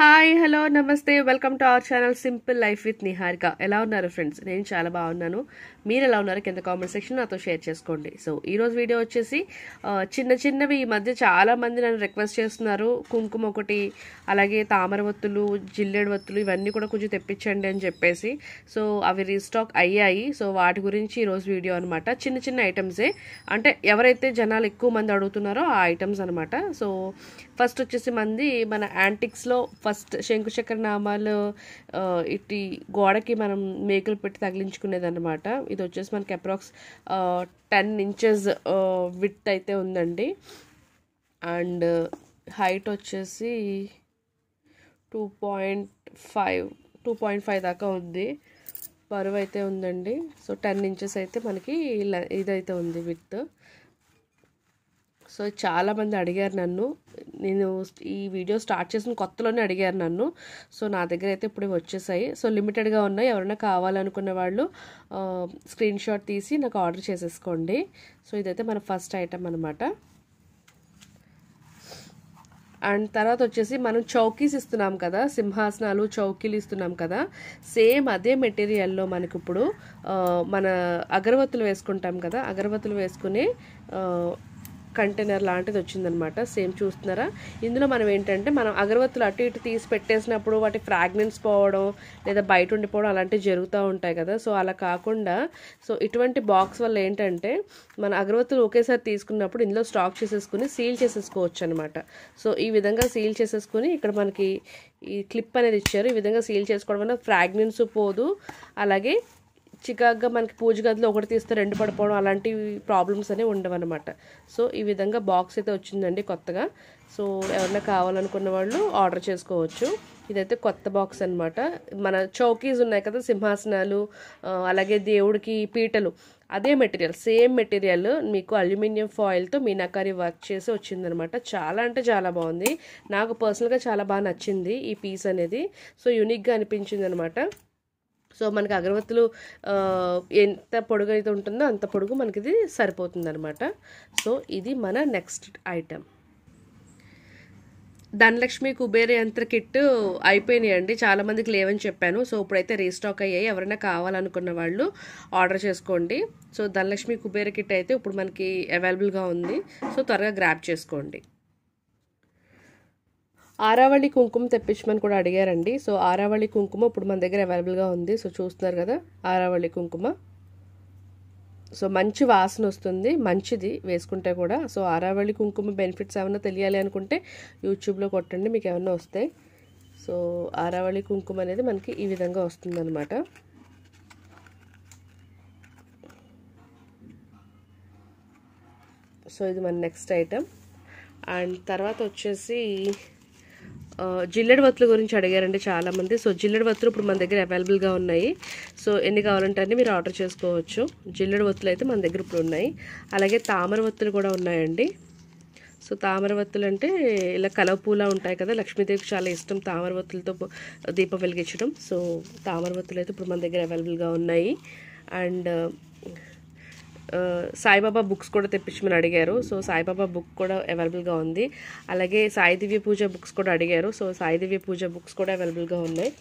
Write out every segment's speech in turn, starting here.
hi hello నమస్తే welcome to our channel simple life with Niharika ఎలా ఉన్నారు ఫ్రెండ్స్ నేను చాలా బాగున్నాను మీరు ఎలా ఉన్నారు కింద కామెంట్ సెక్షన్ నాతో షేర్ చేసుకోండి సో ఈరోజు వీడియో వచ్చేసి చిన్న చిన్నవి ఈ మధ్య చాలామంది నన్ను రిక్వెస్ట్ చేస్తున్నారు కుంకుమ ఒకటి అలాగే తామర వత్తులు జిల్లెడు వత్తులు ఇవన్నీ కూడా కొంచెం తెప్పించండి అని చెప్పేసి సో అవి రీస్టాక్ అయ్యాయి సో వాటి గురించి ఈరోజు వీడియో అనమాట చిన్న చిన్న ఐటమ్సే అంటే ఎవరైతే జనాలు ఎక్కువ మంది అడుగుతున్నారో ఆ ఐటమ్స్ అనమాట సో ఫస్ట్ వచ్చేసి మంది మన యాంటిక్స్లో ఫస్ట్ శంకుచక్ర నామాలు ఇటు గోడకి మనం మేకలు పెట్టి తగిలించుకునేది అనమాట ఇది వచ్చేసి మనకి అప్రాక్స్ టెన్ ఇంచెస్ విత్ అయితే ఉందండి అండ్ హైట్ వచ్చేసి two point five two point five దాకా ఉంది పరువు అయితే ఉందండి సో టెన్ ఇంచెస్ అయితే మనకి ఇదైతే ఉంది విత్ సో చాలామంది అడిగారు నన్ను నేను ఈ వీడియో స్టార్ట్ చేసిన కొత్తలోనే అడిగారు నన్ను సో నా దగ్గర అయితే ఇప్పుడు వచ్చేసాయి సో లిమిటెడ్గా ఉన్నాయి ఎవరైనా కావాలనుకున్న వాళ్ళు స్క్రీన్ షాట్ తీసి నాకు ఆర్డర్ చేసేసుకోండి సో ఇదైతే మన ఫస్ట్ ఐటమ్ అనమాట అండ్ తర్వాత వచ్చేసి మనం చౌకీస్ ఇస్తున్నాం కదా సింహాసనాలు చౌకీలు ఇస్తున్నాం కదా సేమ్ అదే మెటీరియల్లో మనకి ఇప్పుడు మన అగరవత్తులు వేసుకుంటాం కదా అగరవత్తులు వేసుకుని కంటైనర్ లాంటిది వచ్చిందనమాట సేమ్ చూస్తున్నారా ఇందులో మనం ఏంటంటే మనం అగరవత్తులు అటు ఇటు తీసి పెట్టేసినప్పుడు వాటి ఫ్రాగ్నెన్స్ పోవడం లేదా బయట ఉండిపోవడం అలాంటివి జరుగుతూ ఉంటాయి కదా సో అలా కాకుండా సో ఇటువంటి బాక్స్ వల్ల ఏంటంటే మన అగరవత్తులు ఒకేసారి తీసుకున్నప్పుడు ఇందులో స్టాక్ చేసేసుకుని సీల్ చేసేసుకోవచ్చు అనమాట సో ఈ విధంగా సీల్ చేసేసుకుని ఇక్కడ మనకి ఈ క్లిప్ అనేది ఇచ్చారు ఈ విధంగా సీల్ చేసుకోవడం వల్ల ఫ్రాగ్నెన్స్ పోదు అలాగే చికాగ్గా మనకి పూజ గదిలో ఒకటి తీస్తే రెండు పడిపోవడం అలాంటి ప్రాబ్లమ్స్ అనేవి అనమాట సో ఈ విధంగా బాక్స్ అయితే వచ్చిందండి కొత్తగా సో ఎవరైనా కావాలనుకున్న వాళ్ళు ఆర్డర్ చేసుకోవచ్చు ఇదైతే కొత్త బాక్స్ అనమాట మన చౌకీస్ ఉన్నాయి కదా సింహాసనాలు అలాగే దేవుడికి పీటలు అదే మెటీరియల్ సేమ్ మెటీరియల్ మీకు అల్యూమినియం ఫాయిల్తో మీనాకారి వర్క్ చేసి వచ్చిందనమాట చాలా అంటే చాలా బాగుంది నాకు పర్సనల్గా చాలా బాగా నచ్చింది ఈ పీస్ అనేది సో యూనిక్గా అనిపించింది అనమాట సో మనకి అగరవత్తులు ఎంత పొడుగు అయితే ఉంటుందో అంత పొడుగు మనకి ఇది సరిపోతుంది అనమాట సో ఇది మన నెక్స్ట్ ఐటెం ధనలక్ష్మి కుబేర యంత్ర కిట్ అయిపోయినాయండి చాలామందికి లేవని చెప్పాను సో ఇప్పుడైతే రీస్టాక్ అయ్యాయి ఎవరైనా కావాలనుకున్న వాళ్ళు ఆర్డర్ చేసుకోండి సో ధనలక్ష్మి కుబేర కిట్ అయితే ఇప్పుడు మనకి అవైలబుల్గా ఉంది సో త్వరగా గ్రాప్ చేసుకోండి ఆరావళి కుంకుమ తెప్పించమని కూడా అడిగారండి సో ఆరావళి కుంకుమ ఇప్పుడు మన దగ్గర అవైలబుల్గా ఉంది సో చూస్తున్నారు కదా ఆరావళి కుంకుమ సో మంచి వాసన వస్తుంది మంచిది వేసుకుంటే కూడా సో ఆరావళి కుంకుమ బెనిఫిట్స్ ఏమైనా తెలియాలి అనుకుంటే యూట్యూబ్లో కొట్టండి మీకు ఏమైనా వస్తాయి సో ఆరావళి కుంకుమ అనేది మనకి ఈ విధంగా వస్తుందన్నమాట సో ఇది మన నెక్స్ట్ ఐటమ్ అండ్ తర్వాత వచ్చేసి జిల్లెడ్ వత్తుల గురించి అడిగారండి చాలామంది సో జిల్లెడ్ వత్తులు ఇప్పుడు మన దగ్గర అవైలబుల్గా ఉన్నాయి సో ఎన్ని కావాలంటే అన్ని మీరు ఆర్డర్ చేసుకోవచ్చు జిల్లెడ్ వత్తులు అయితే మన దగ్గర ఇప్పుడు ఉన్నాయి అలాగే తామర వత్తులు కూడా ఉన్నాయండి సో తామరవత్తులు అంటే ఇలా కలవపూలా ఉంటాయి కదా లక్ష్మీదేవికి చాలా ఇష్టం తామర వత్తులతో దీపం వెలిగించడం సో తామర వత్తులు అయితే ఇప్పుడు మన దగ్గర అవైలబుల్గా ఉన్నాయి అండ్ సాయిబాబా బుక్స్ కూడా తెప్పించమని అడిగారు సో సాయిబాబా బుక్ కూడా అవైలబుల్గా ఉంది అలాగే సాయి దివ్య పూజ బుక్స్ కూడా అడిగారు సో సాయి దివ్య పూజ బుక్స్ కూడా అవైలబుల్గా ఉన్నాయి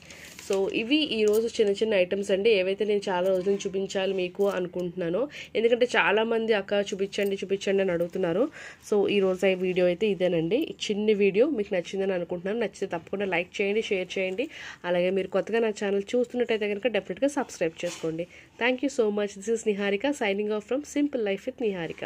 సో ఇవి ఈరోజు చిన్న చిన్న ఐటమ్స్ అండి ఏవైతే నేను చాలా రోజులు చూపించాలి మీకు అనుకుంటున్నాను ఎందుకంటే చాలామంది అక్క చూపించండి చూపించండి అని అడుగుతున్నారు సో ఈరోజు ఈ వీడియో అయితే ఇదేనండి చిన్న వీడియో మీకు నచ్చిందని అనుకుంటున్నాను నచ్చితే తప్పకుండా లైక్ చేయండి షేర్ చేయండి అలాగే మీరు కొత్తగా నా ఛానల్ చూస్తున్నట్టయితే కనుక డెఫినెట్గా సబ్స్క్రైబ్ చేసుకోండి thank so much this is Niharika signing off from simple life with Niharika